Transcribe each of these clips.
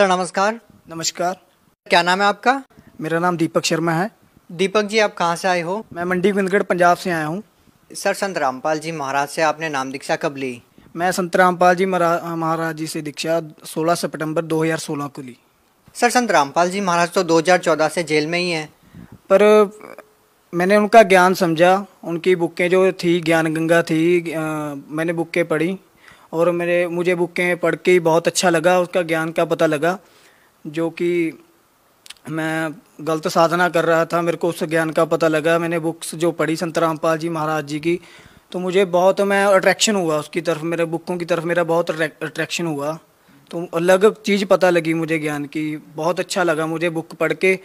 sir नमस्कार नमस्कार क्या नाम है आपका मेरा नाम दीपक शर्मा है दीपक जी आप कहाँ से आए हो मैं मंडी गोविंदगढ़ पंजाब से आया हूँ सर संत रामपाल जी महाराज से आपने नाम दीक्षा कब ली मैं संत रामपाल जी महाराज जी से दीक्षा 16 सितंबर 2016 को ली सर संत रामपाल जी महाराज तो 2014 से जेल में ही हैं पर मैंने उनका ज्ञान समझा उनकी बुकें जो थी ज्ञान गंगा थी आ, मैंने बुकें पढ़ी और मेरे मुझे बुकें पढ़ के ही बहुत अच्छा लगा उसका ज्ञान का पता लगा जो कि मैं गलत साधना कर रहा था मेरे को उस ज्ञान का पता लगा मैंने बुक्स जो पढ़ी संत रामपाल जी महाराज जी की तो मुझे बहुत मैं अट्रैक्शन हुआ उसकी तरफ मेरे बुकों की तरफ मेरा बहुत अट्रैक्शन हुआ तो अलग चीज़ पता लगी मुझे ज्ञान की बहुत अच्छा लगा मुझे बुक पढ़ के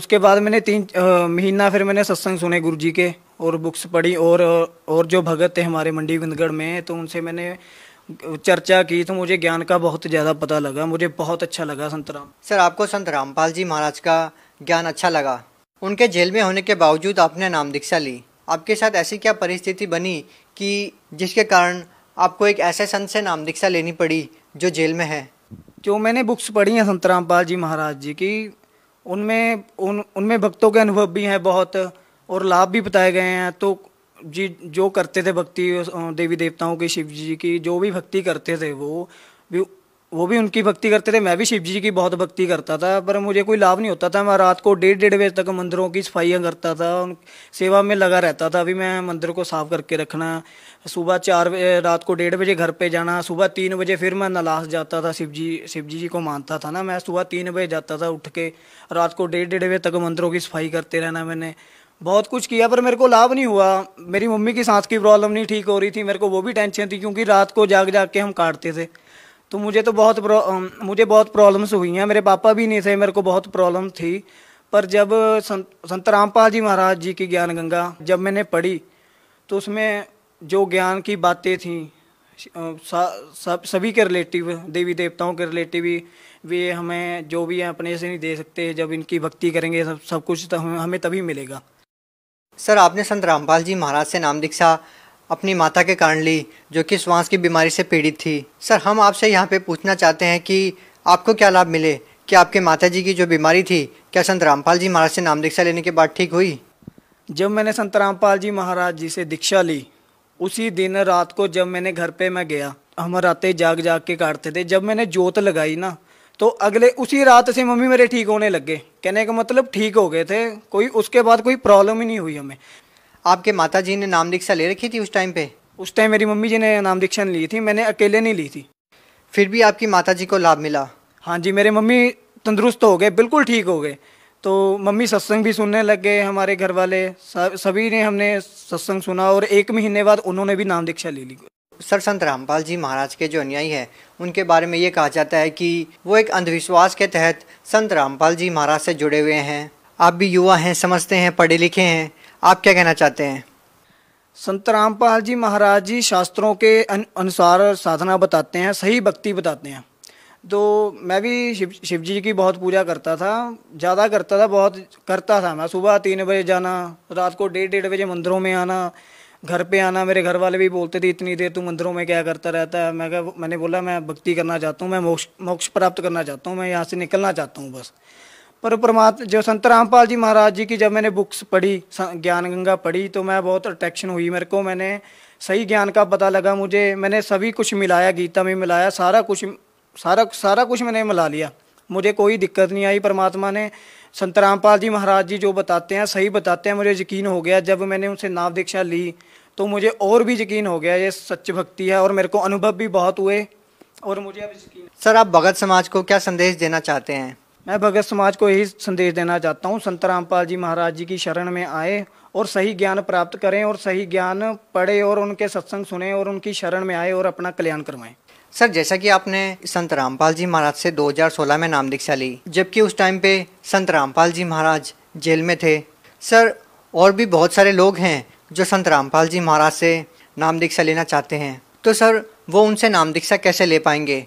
उसके बाद मैंने तीन महीना फिर मैंने सत्संग सुने गुरु जी के और बुक्स पढ़ी और और जो भगत थे हमारे मंडी गंदगढ़ में तो उनसे मैंने चर्चा की तो मुझे ज्ञान का बहुत ज़्यादा पता लगा मुझे बहुत अच्छा लगा संत राम सर आपको संत रामपाल जी महाराज का ज्ञान अच्छा लगा उनके जेल में होने के बावजूद आपने नाम दीक्षा ली आपके साथ ऐसी क्या परिस्थिति बनी कि जिसके कारण आपको एक ऐसे संत से नाम दीक्षा लेनी पड़ी जो जेल में है जो मैंने बुक्स पढ़ी हैं संत रामपाल जी महाराज जी की उनमें उन उनमें भक्तों के अनुभव भी हैं बहुत और लाभ भी बताए गए हैं तो जी जो करते थे भक्ति देवी देवताओं की शिव जी की जो भी भक्ति करते थे वो भी वो भी उनकी भक्ति करते थे मैं भी शिव जी की बहुत भक्ति करता था पर मुझे कोई लाभ नहीं होता था मैं रात को डेढ़ डेढ़ बजे तक मंदिरों की सफाइयाँ करता था उन सेवा में लगा रहता था अभी मैं मंदिर को साफ करके रखना सुबह चार बजे रात को डेढ़ बजे घर पे जाना सुबह तीन बजे फिर मैं नलाश जाता था शिव जी शिव जी जी को मानता था ना मैं सुबह तीन बजे जाता था उठ के रात को डेढ़ डेढ़ बजे तक मंदिरों की सफाई करते रहना मैंने बहुत कुछ किया पर मेरे को लाभ नहीं हुआ मेरी मम्मी की सांस की प्रॉब्लम नहीं ठीक हो रही थी मेरे को वो भी टेंशन थी क्योंकि रात को जाग जाग के हम काटते थे तो मुझे तो बहुत मुझे बहुत प्रॉब्लम्स हुई हैं मेरे पापा भी नहीं थे मेरे को बहुत प्रॉब्लम थी पर जब संत संत रामपाल जी महाराज जी की ज्ञान गंगा जब मैंने पढ़ी तो उसमें जो ज्ञान की बातें सब सभी के रिलेटिव देवी देवताओं के रिलेटिव वे हमें जो भी हैं अपने से नहीं दे सकते जब इनकी भक्ति करेंगे सब सब कुछ तो हमें तभी मिलेगा सर आपने संत रामपाल जी महाराज से नाम दीक्षा अपनी माता के कारण ली जो कि श्वास की बीमारी से पीड़ित थी सर हम आपसे यहाँ पे पूछना चाहते हैं कि आपको क्या लाभ मिले कि आपके माता जी की जो बीमारी थी क्या संत रामपाल जी महाराज से नाम दीक्षा लेने के बाद ठीक हुई जब मैंने संत रामपाल जी महाराज जी से दीक्षा ली उसी दिन रात को जब मैंने घर पे मैं गया हम रातें जाग जाग के काटते थे जब मैंने जोत लगाई ना तो अगले उसी रात से मम्मी मेरे ठीक होने लग गए कहने का मतलब ठीक हो गए थे कोई उसके बाद कोई प्रॉब्लम ही नहीं हुई हमें आपके माता जी ने नाम दीक्षा ले रखी थी उस टाइम पे उस टाइम मेरी मम्मी जी ने नाम दीक्षा ली थी मैंने अकेले नहीं ली थी फिर भी आपकी माता जी को लाभ मिला हाँ जी मेरे मम्मी तंदुरुस्त हो गए बिल्कुल ठीक हो गए तो मम्मी सत्संग भी सुनने लग गए हमारे घर वाले सभी ने हमने सत्संग सुना और एक महीने बाद उन्होंने भी नाम दीक्षा ले ली सर संत रामपाल जी महाराज के जो अनुयायी हैं उनके बारे में ये कहा जाता है कि वो एक अंधविश्वास के तहत संत रामपाल जी महाराज से जुड़े हुए हैं आप भी युवा हैं समझते हैं पढ़े लिखे हैं आप क्या कहना चाहते हैं संत रामपाल जी महाराज जी शास्त्रों के अनुसार साधना बताते हैं सही भक्ति बताते हैं तो मैं भी शिव शिव जी की बहुत पूजा करता था ज़्यादा करता था बहुत करता था मैं सुबह तीन बजे जाना रात को डेढ़ डेढ़ बजे मंदिरों में आना घर पे आना मेरे घर वाले भी बोलते थे इतनी देर तू मंदिरों में क्या करता रहता है मैं मैंने बोला मैं भक्ति करना चाहता हूँ मैं मोक्ष मोक्ष प्राप्त करना चाहता हूँ मैं यहाँ से निकलना चाहता हूँ बस पर परमात्मा जो संत रामपाल जी महाराज जी की जब मैंने बुक्स पढ़ी ज्ञान गंगा पढ़ी तो मैं बहुत अट्रैक्शन हुई मेरे को मैंने सही ज्ञान का पता लगा मुझे मैंने सभी कुछ मिलाया गीता में मिलाया सारा कुछ सारा सारा कुछ मैंने मिला लिया मुझे कोई दिक्कत नहीं आई परमात्मा ने संत रामपाल जी महाराज जी जो बताते हैं सही बताते हैं मुझे यकीन हो गया जब मैंने उनसे नाव दीक्षा ली तो मुझे और भी यकीन हो गया ये सच भक्ति है और मेरे को अनुभव भी बहुत हुए और मुझे अब यकीन सर आप भगत समाज को क्या संदेश देना चाहते हैं मैं भगत समाज को यही संदेश देना चाहता हूँ संत रामपाल जी महाराज जी की शरण में आए और सही ज्ञान प्राप्त करें और सही ज्ञान पढ़े और उनके सत्संग सुने और उनकी शरण में आए और अपना कल्याण करवाएं सर जैसा कि आपने संत रामपाल जी महाराज से 2016 में नाम दीक्षा ली जबकि उस टाइम पे संत रामपाल जी महाराज जेल में थे सर और भी बहुत सारे लोग हैं जो संत रामपाल जी महाराज से नाम दीक्षा लेना चाहते हैं तो सर वो उनसे नाम दीक्षा कैसे ले पाएंगे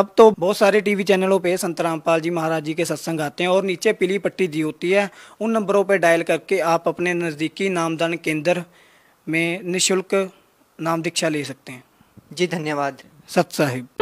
अब तो बहुत सारे टीवी चैनलों पे संत रामपाल जी महाराज जी के सत्संग आते हैं और नीचे पीली पट्टी दी होती है उन नंबरों पर डायल करके आप अपने नज़दीकी नामदान केंद्र में निशुल्क नाम दीक्षा ले सकते हैं जी धन्यवाद सत साहिब